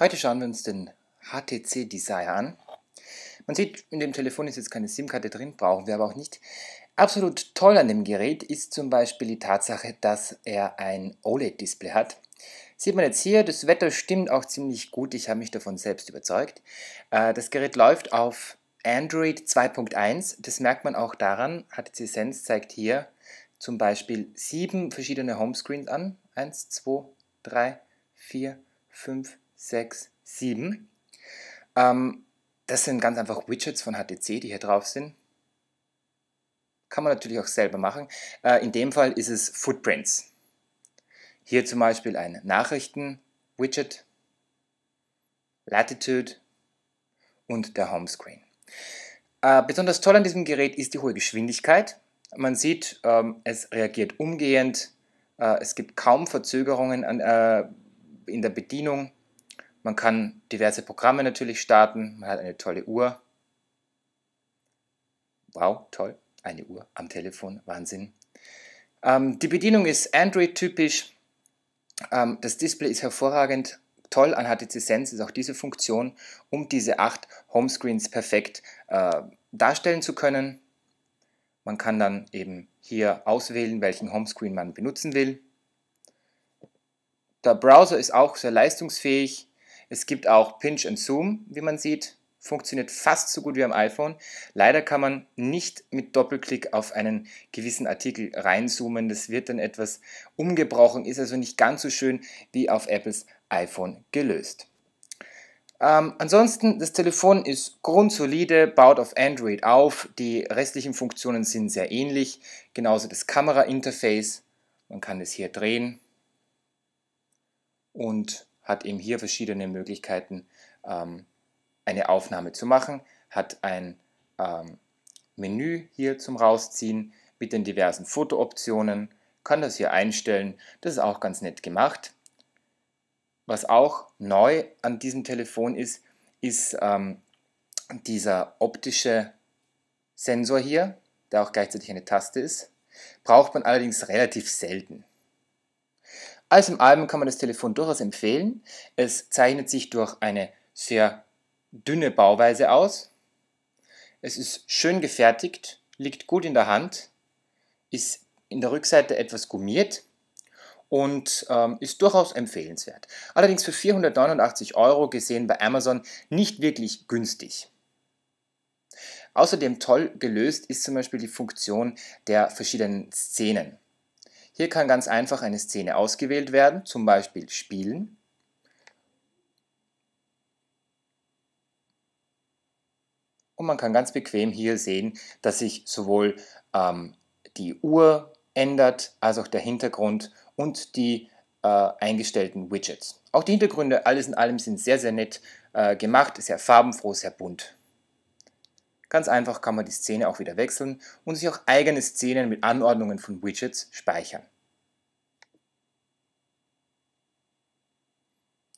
Heute schauen wir uns den HTC Desire an. Man sieht, in dem Telefon ist jetzt keine SIM-Karte drin, brauchen wir aber auch nicht. Absolut toll an dem Gerät ist zum Beispiel die Tatsache, dass er ein OLED-Display hat. Sieht man jetzt hier, das Wetter stimmt auch ziemlich gut, ich habe mich davon selbst überzeugt. Äh, das Gerät läuft auf Android 2.1, das merkt man auch daran, HTC Sense zeigt hier zum Beispiel sieben verschiedene Homescreens an. Eins, zwei, drei, vier, fünf, sechs, sieben. Ähm, das sind ganz einfach Widgets von HTC, die hier drauf sind. Kann man natürlich auch selber machen. Äh, in dem Fall ist es Footprints. Hier zum Beispiel ein Nachrichten-Widget, Latitude und der Homescreen. Äh, besonders toll an diesem Gerät ist die hohe Geschwindigkeit. Man sieht, ähm, es reagiert umgehend, äh, es gibt kaum Verzögerungen an, äh, in der Bedienung. Man kann diverse Programme natürlich starten, man hat eine tolle Uhr. Wow, toll, eine Uhr am Telefon, Wahnsinn. Ähm, die Bedienung ist Android-typisch. Ähm, das Display ist hervorragend Toll an HTC Sense ist auch diese Funktion, um diese acht Homescreens perfekt äh, darstellen zu können. Man kann dann eben hier auswählen, welchen Homescreen man benutzen will. Der Browser ist auch sehr leistungsfähig. Es gibt auch Pinch and Zoom, wie man sieht. Funktioniert fast so gut wie am iPhone. Leider kann man nicht mit Doppelklick auf einen gewissen Artikel reinzoomen. Das wird dann etwas umgebrochen, ist also nicht ganz so schön wie auf Apples iPhone gelöst. Ähm, ansonsten, das Telefon ist grundsolide, baut auf Android auf. Die restlichen Funktionen sind sehr ähnlich. Genauso das Kamera-Interface. Man kann es hier drehen und hat eben hier verschiedene Möglichkeiten, ähm, eine Aufnahme zu machen. Hat ein ähm, Menü hier zum Rausziehen mit den diversen Fotooptionen. Kann das hier einstellen. Das ist auch ganz nett gemacht was auch neu an diesem Telefon ist, ist ähm, dieser optische Sensor hier, der auch gleichzeitig eine Taste ist. Braucht man allerdings relativ selten. Als im Album kann man das Telefon durchaus empfehlen. Es zeichnet sich durch eine sehr dünne Bauweise aus. Es ist schön gefertigt, liegt gut in der Hand, ist in der Rückseite etwas gummiert und ähm, ist durchaus empfehlenswert. Allerdings für 489 Euro gesehen bei Amazon nicht wirklich günstig. Außerdem toll gelöst ist zum Beispiel die Funktion der verschiedenen Szenen. Hier kann ganz einfach eine Szene ausgewählt werden, zum Beispiel Spielen. Und man kann ganz bequem hier sehen, dass sich sowohl ähm, die Uhr ändert, als auch der Hintergrund und die äh, eingestellten Widgets. Auch die Hintergründe alles in allem sind sehr, sehr nett äh, gemacht, sehr farbenfroh, sehr bunt. Ganz einfach kann man die Szene auch wieder wechseln und sich auch eigene Szenen mit Anordnungen von Widgets speichern.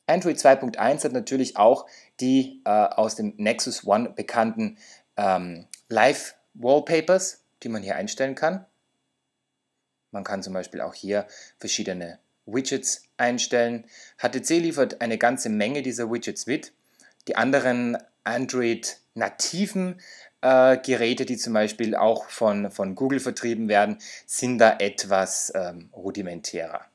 Android 2.1 hat natürlich auch die äh, aus dem Nexus One bekannten ähm, Live-Wallpapers, die man hier einstellen kann. Man kann zum Beispiel auch hier verschiedene Widgets einstellen. HTC liefert eine ganze Menge dieser Widgets mit. Die anderen Android-nativen äh, Geräte, die zum Beispiel auch von, von Google vertrieben werden, sind da etwas ähm, rudimentärer.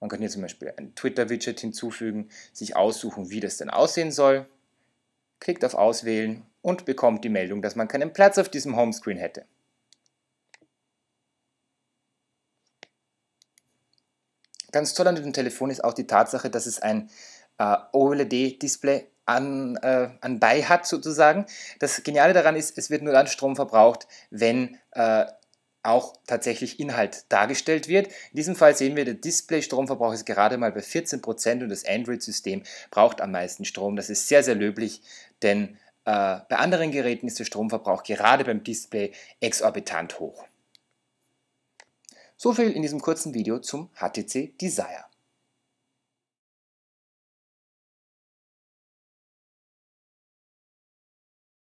Man kann hier zum Beispiel ein Twitter-Widget hinzufügen, sich aussuchen, wie das denn aussehen soll, klickt auf Auswählen und bekommt die Meldung, dass man keinen Platz auf diesem Homescreen hätte. ganz toll an dem Telefon ist auch die Tatsache, dass es ein äh, OLED-Display an, äh, anbei hat sozusagen. Das Geniale daran ist, es wird nur dann Strom verbraucht, wenn äh, auch tatsächlich Inhalt dargestellt wird. In diesem Fall sehen wir, der Display-Stromverbrauch ist gerade mal bei 14% Prozent und das Android-System braucht am meisten Strom. Das ist sehr, sehr löblich, denn äh, bei anderen Geräten ist der Stromverbrauch gerade beim Display exorbitant hoch. So viel in diesem kurzen Video zum HTC Desire.